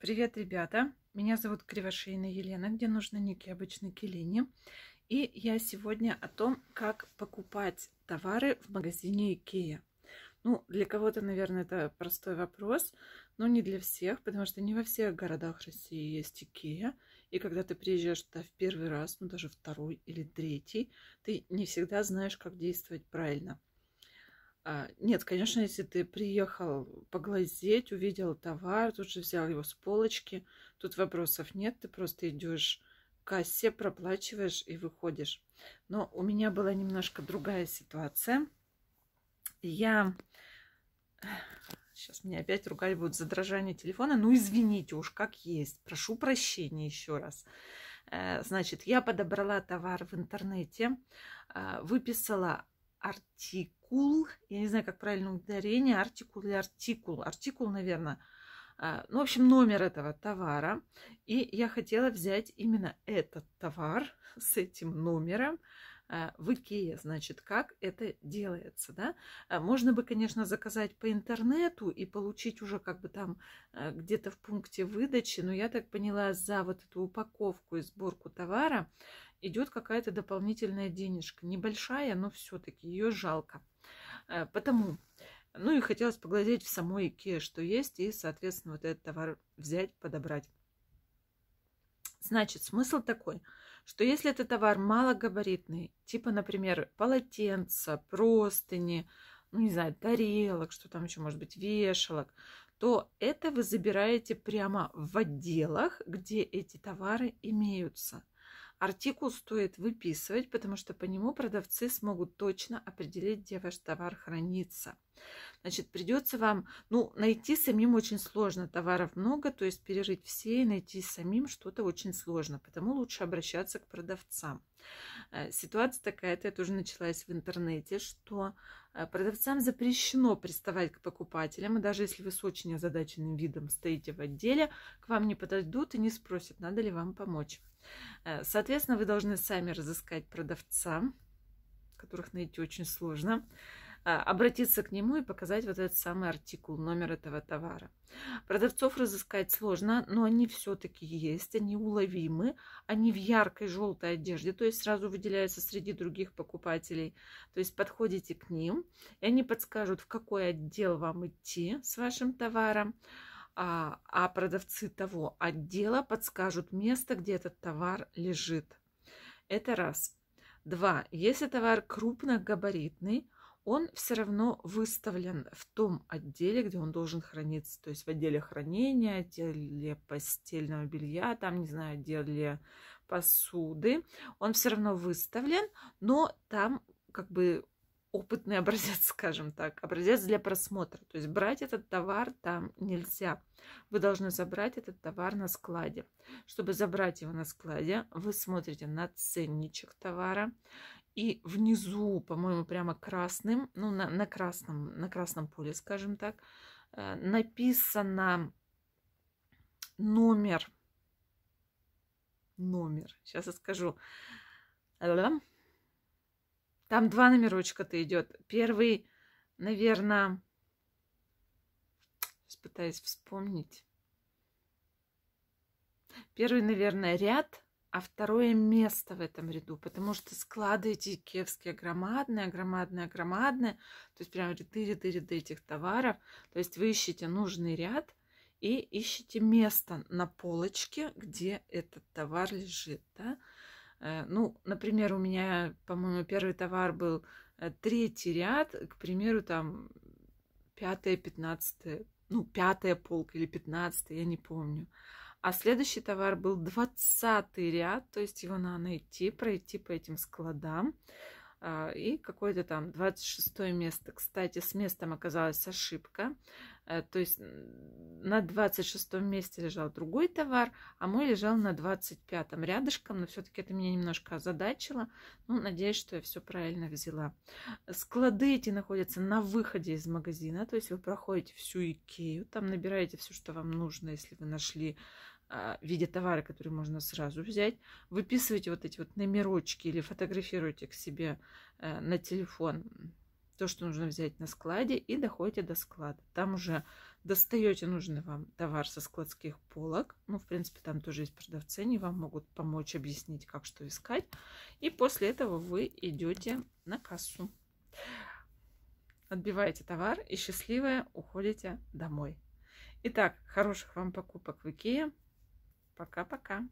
Привет, ребята! Меня зовут Кривошейна Елена, где нужны некие обычные Келени, И я сегодня о том, как покупать товары в магазине Икея. Ну, для кого-то, наверное, это простой вопрос, но не для всех, потому что не во всех городах России есть Икея. И когда ты приезжаешь туда в первый раз, ну даже второй или третий, ты не всегда знаешь, как действовать правильно – а, нет, конечно, если ты приехал поглазеть, увидел товар, тут же взял его с полочки, тут вопросов нет, ты просто идешь к кассе, проплачиваешь и выходишь. Но у меня была немножко другая ситуация. Я... Сейчас меня опять ругать будут за дрожание телефона. Ну, извините уж, как есть. Прошу прощения еще раз. Э, значит, я подобрала товар в интернете, а, выписала артикул, я не знаю, как правильно ударение, артикул или артикул, артикул, наверное, а, ну, в общем, номер этого товара. И я хотела взять именно этот товар с этим номером а, в Икее, значит, как это делается, да. А, можно бы, конечно, заказать по интернету и получить уже как бы там где-то в пункте выдачи, но я так поняла, за вот эту упаковку и сборку товара идет какая-то дополнительная денежка. Небольшая, но все-таки ее жалко. Э, потому, ну и хотелось поглазеть в самой Ике, что есть, и, соответственно, вот этот товар взять, подобрать. Значит, смысл такой, что если этот товар малогабаритный, типа, например, полотенца, простыни, ну, не знаю, тарелок, что там еще может быть, вешалок, то это вы забираете прямо в отделах, где эти товары имеются. Артикул стоит выписывать, потому что по нему продавцы смогут точно определить, где ваш товар хранится. Значит, придется вам, ну, найти самим очень сложно, товаров много, то есть перерыть все и найти самим что-то очень сложно, Поэтому лучше обращаться к продавцам. Э, ситуация такая, это уже началась в интернете, что Э, продавцам запрещено приставать к покупателям, и даже если вы с очень озадаченным видом стоите в отделе, к вам не подойдут и не спросят, надо ли вам помочь. Э, соответственно, вы должны сами разыскать продавца, которых найти очень сложно. А, обратиться к нему и показать вот этот самый артикул, номер этого товара. Продавцов разыскать сложно, но они все-таки есть, они уловимы, они в яркой желтой одежде, то есть сразу выделяются среди других покупателей. То есть подходите к ним, и они подскажут, в какой отдел вам идти с вашим товаром а, а продавцы того отдела подскажут место, где этот товар лежит. Это раз. Два. Если товар крупногабаритный, он все равно выставлен в том отделе, где он должен храниться, то есть в отделе хранения, отделе постельного белья, там, не знаю, отделе посуды. Он все равно выставлен, но там как бы опытный образец, скажем так, образец для просмотра. То есть брать этот товар там нельзя. Вы должны забрать этот товар на складе. Чтобы забрать его на складе, вы смотрите на ценничек товара и внизу, по-моему, прямо красным, ну, на, на красном, на красном поле, скажем так, э, написано номер. Номер. Сейчас я скажу. Там два номерочка-то идет. Первый, наверное, сейчас пытаюсь вспомнить. Первый, наверное, ряд, а второе место в этом ряду, потому что склады эти кевские громадные, громадные, громадные, то есть прям ряды, ряды, ряды этих товаров, то есть вы ищете нужный ряд и ищете место на полочке, где этот товар лежит, да? Э, ну, например, у меня, по-моему, первый товар был э, третий ряд, к примеру, там пятое, пятнадцатое, ну, пятая полка или пятнадцатая, я не помню. А следующий товар был 20 ряд, то есть его надо найти, пройти по этим складам, а, и какое-то там 26 место. Кстати, с местом оказалась ошибка. Э, то есть на 26 месте лежал другой товар, а мой лежал на 25 рядышком, но все-таки это меня немножко озадачило. Ну, надеюсь, что я все правильно взяла. Склады эти находятся на выходе из магазина, то есть вы проходите всю Икею, там набираете все, что вам нужно, если вы нашли а, в виде товара, который можно сразу взять. Выписывайте вот эти вот номерочки или фотографируйте к себе э, на телефон то, что нужно взять на складе, и доходите до склада. Там уже достаете нужный вам товар со складских полок. Ну, в принципе, там тоже есть продавцы, они вам могут помочь объяснить, как что искать. И после этого вы идете на кассу. Отбиваете товар и счастливая уходите домой. Итак, хороших вам покупок в Икее. Пока-пока.